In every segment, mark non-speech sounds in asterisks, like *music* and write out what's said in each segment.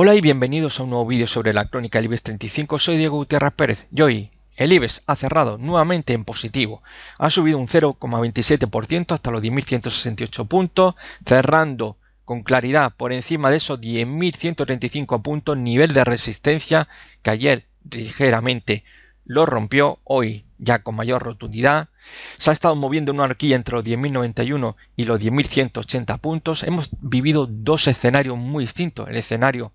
Hola y bienvenidos a un nuevo vídeo sobre la crónica del IBEX 35, soy Diego Gutiérrez Pérez y hoy el IBEX ha cerrado nuevamente en positivo, ha subido un 0,27% hasta los 10.168 puntos, cerrando con claridad por encima de esos 10.135 puntos, nivel de resistencia que ayer ligeramente lo rompió hoy, ya con mayor rotundidad. Se ha estado moviendo en una horquilla entre los 10.091 y los 10.180 puntos. Hemos vivido dos escenarios muy distintos, el escenario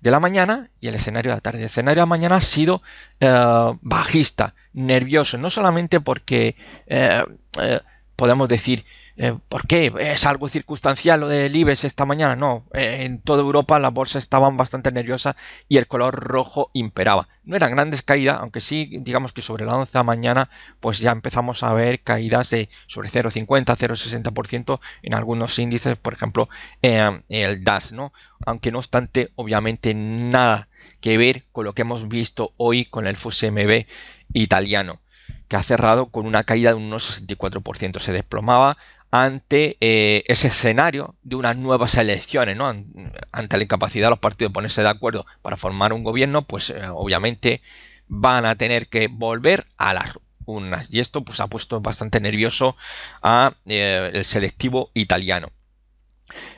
de la mañana y el escenario de la tarde. El escenario de la mañana ha sido eh, bajista, nervioso, no solamente porque... Eh, eh, podemos decir, eh, ¿por qué? ¿Es algo circunstancial lo del IBEX esta mañana? No, eh, en toda Europa las bolsas estaban bastante nerviosas y el color rojo imperaba. No eran grandes caídas, aunque sí, digamos que sobre la 11 de la mañana, pues ya empezamos a ver caídas de sobre 0,50, 0,60% en algunos índices, por ejemplo, eh, el DAS, ¿no? Aunque no obstante, obviamente nada que ver con lo que hemos visto hoy con el FUSMB italiano que ha cerrado con una caída de unos 64%. Se desplomaba ante eh, ese escenario de unas nuevas elecciones, ¿no? ante la incapacidad de los partidos de ponerse de acuerdo para formar un gobierno, pues eh, obviamente van a tener que volver a las urnas. Y esto pues, ha puesto bastante nervioso al eh, selectivo italiano.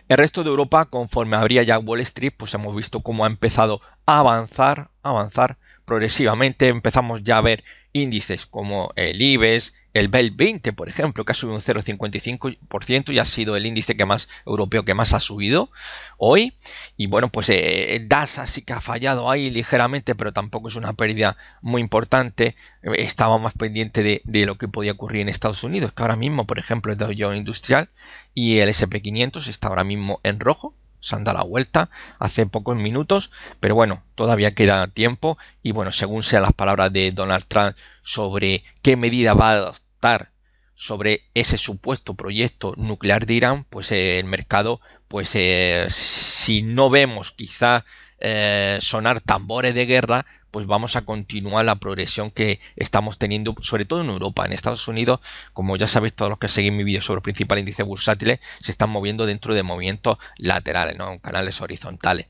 El resto de Europa, conforme habría ya Wall Street, pues hemos visto cómo ha empezado a avanzar, avanzar progresivamente empezamos ya a ver índices como el IBEX, el BEL 20, por ejemplo, que ha subido un 0,55% y ha sido el índice que más europeo que más ha subido hoy. Y bueno, pues eh, el DAS sí que ha fallado ahí ligeramente, pero tampoco es una pérdida muy importante. Estaba más pendiente de, de lo que podía ocurrir en Estados Unidos, que ahora mismo, por ejemplo, el Dow Jones Industrial y el SP500 está ahora mismo en rojo, se han dado la vuelta hace pocos minutos, pero bueno, todavía queda tiempo y bueno, según sean las palabras de Donald Trump sobre qué medida va a adoptar sobre ese supuesto proyecto nuclear de Irán, pues eh, el mercado, pues eh, si no vemos quizá eh, sonar tambores de guerra, pues vamos a continuar la progresión que estamos teniendo, sobre todo en Europa. En Estados Unidos, como ya sabéis todos los que seguís mi vídeo sobre los principales índices bursátiles, se están moviendo dentro de movimientos laterales, ¿no? canales horizontales.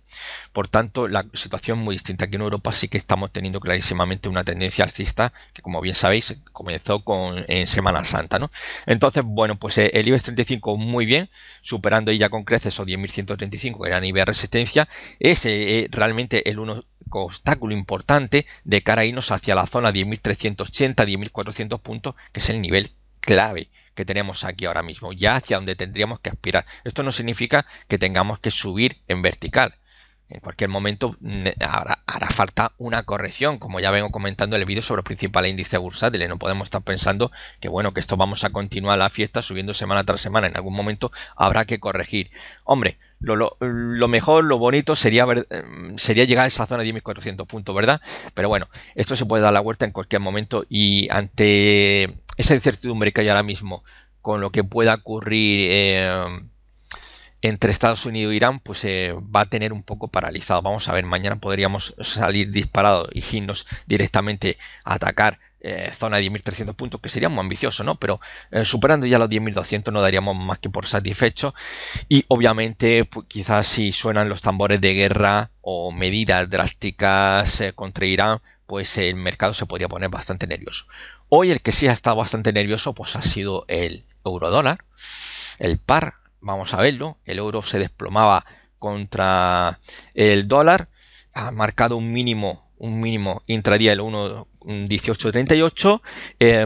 Por tanto, la situación es muy distinta. Aquí en Europa sí que estamos teniendo clarísimamente una tendencia alcista que, como bien sabéis, comenzó con, en Semana Santa. ¿no? Entonces, bueno, pues eh, el IBEX 35 muy bien, superando ya con creces o 10.135 que era nivel de resistencia. Es eh, realmente el 1 obstáculo importante de cara a irnos hacia la zona 10.380, 10.400 puntos, que es el nivel clave que tenemos aquí ahora mismo, ya hacia donde tendríamos que aspirar. Esto no significa que tengamos que subir en vertical, en cualquier momento mm, hará, falta una corrección, como ya vengo comentando en el vídeo sobre el principal índice bursátil. ¿eh? No podemos estar pensando que bueno, que esto vamos a continuar la fiesta subiendo semana tras semana. En algún momento habrá que corregir. Hombre, lo, mejor, lo bonito sería, mm, sería llegar a esa zona de 10.400 puntos, ¿verdad? Pero bueno, esto se puede dar la vuelta en cualquier momento y ante esa incertidumbre que hay ahora mismo con lo que pueda ocurrir... Eh, entre Estados Unidos e Irán pues eh, va a tener un poco paralizado. Vamos a ver, mañana podríamos salir disparados y Girnos directamente a atacar eh, zona de 10.300 puntos, que sería muy ambicioso, ¿no? Pero eh, superando ya los 10.200 no daríamos más que por satisfecho. Y obviamente, pues, quizás si suenan los tambores de guerra o medidas drásticas contra Irán, pues el mercado se podría poner bastante nervioso. Hoy el que sí ha estado bastante nervioso, pues ha sido el dólar. el par, vamos a verlo, el euro se desplomaba contra el dólar, ha marcado un mínimo, un mínimo intradía el 1.1838.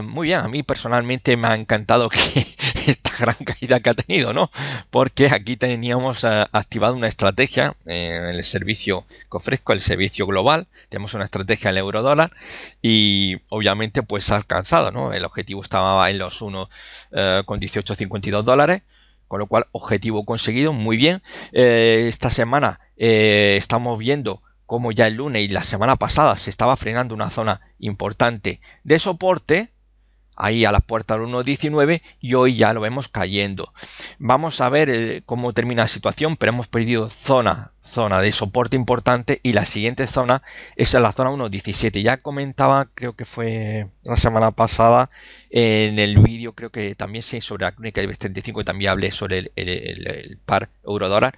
muy bien, a mí personalmente me ha encantado que *laughs* esta gran caída que ha tenido, ¿no? Porque aquí teníamos eh, activada activado una estrategia en eh, el servicio que ofrezco, el servicio global. Tenemos una estrategia en el euro dólar y obviamente pues ha alcanzado, El objetivo estaba en los 1,1852 eh, dólares. Con lo cual, objetivo conseguido, muy bien. Eh, esta semana eh, estamos viendo cómo ya el lunes y la semana pasada se estaba frenando una zona importante de soporte ahí a la puerta del 1.19 y hoy ya lo vemos cayendo. Vamos a ver eh, cómo termina la situación, pero hemos perdido zona, zona de soporte importante y la siguiente zona es la zona 1.17. Ya comentaba, creo que fue la semana pasada, en el vídeo, creo que también sí, sobre la crónica del 35 también hablé sobre el, el par euro-dólar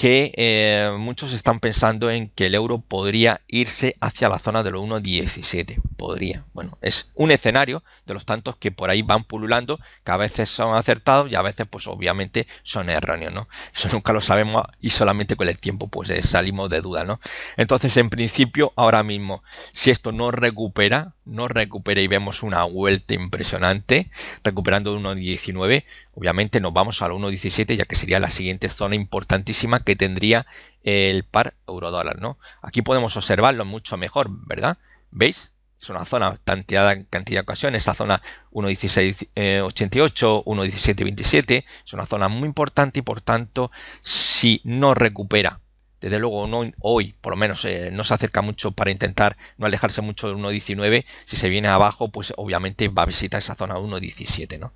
que eh, muchos están pensando en que el euro podría irse hacia la zona de los 1,17. Podría. Bueno, es un escenario de los tantos que por ahí van pululando, que a veces son acertados y a veces, pues obviamente, son erróneos, ¿no? Eso *laughs* nunca lo sabemos y solamente con el tiempo, pues eh, salimos de duda, ¿no? Entonces, en principio, ahora mismo, si esto no recupera, no recupera y vemos una vuelta impresionante, recuperando de 1,19, Obviamente nos vamos al 1.17 ya que sería la siguiente zona importantísima que tendría el par eurodólar, ¿no? Aquí podemos observarlo mucho mejor, ¿verdad? ¿Veis? Es una zona tanteada en cantidad de ocasiones, esa zona 1.1688, 1.1727, eh, es una zona muy importante y por tanto si no recupera desde luego no, hoy por lo menos eh, no se acerca mucho para intentar no alejarse mucho del 1.19 si se viene abajo pues obviamente va a visitar esa zona 1.17 no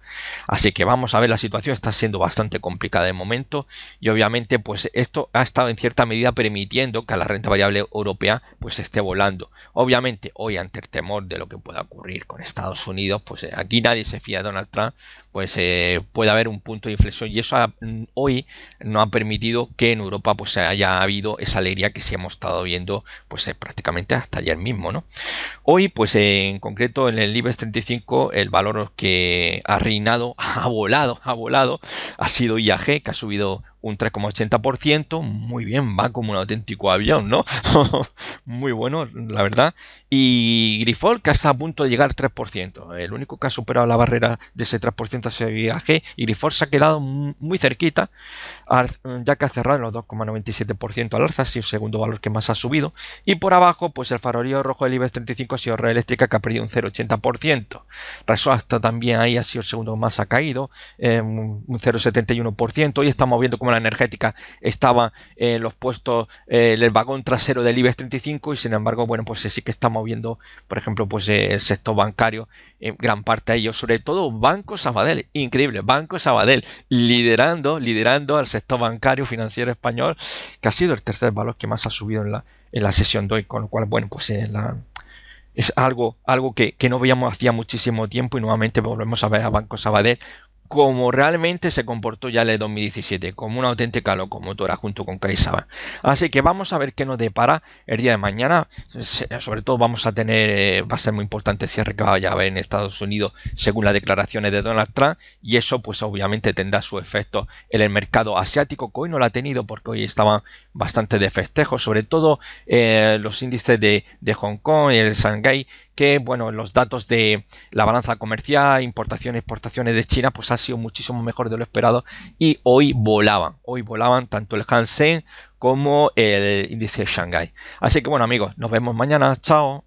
así que vamos a ver la situación está siendo bastante complicada de momento y obviamente pues esto ha estado en cierta medida permitiendo que la renta variable europea pues esté volando obviamente hoy ante el temor de lo que pueda ocurrir con Estados Unidos pues eh, aquí nadie se fía de Donald Trump pues eh, puede haber un punto de inflexión y eso mm, hoy no ha permitido que en Europa pues haya habido esa alegría que se hemos estado viendo pues eh, prácticamente hasta ayer mismo ¿no? hoy pues en concreto en el IBEX 35 el valor que ha reinado *laughs* ha volado ha volado ha sido IAG que ha subido un 3,80%, muy bien, va como un auténtico avión, ¿no? *laughs* muy bueno, la verdad. Y Grifol, que está a punto de llegar al 3%. El único que ha superado la barrera de ese 3% es el viaje. Y Grifol se ha quedado muy cerquita, ya que ha cerrado en los 2,97% al alza, ha sido el segundo valor que más ha subido. Y por abajo, pues el farolillo rojo del IBEX 35 ha sido Red Eléctrica, que ha perdido un 0,80%. hasta también ahí ha sido el segundo más ha caído, eh, un 0,71%. y estamos viendo cómo energética estaba eh, en los puestos en eh, el vagón trasero del IBEX 35 y sin embargo, bueno, pues eh, sí que está moviendo, por ejemplo, pues el sector bancario, en gran parte de ellos, sobre todo Banco Sabadell, increíble, Banco Sabadell liderando, liderando al sector bancario financiero español, que ha sido el tercer valor que más ha subido en la, en la sesión de hoy, con lo cual, bueno, pues es la, es algo, algo que, que, no veíamos hacía muchísimo tiempo y nuevamente volvemos a ver a Banco Sabadell como realmente se comportó ya el 2017, como una auténtica locomotora junto con Kaisaba. Así que vamos a ver qué nos depara el día de mañana. Sobre todo vamos a tener, eh, va a ser muy importante el cierre que vaya a haber en Estados Unidos según las declaraciones de Donald Trump y eso pues obviamente tendrá su efecto en el mercado asiático que hoy no lo ha tenido porque hoy estaban bastante de festejo, sobre todo eh, los índices de, de Hong Kong y el Shanghai que bueno, los datos de la balanza comercial, importaciones, exportaciones de China, pues ha sido muchísimo mejor de lo esperado y hoy volaban, hoy volaban tanto el Hansen como el índice de Shanghai. Así que bueno amigos, nos vemos mañana, chao.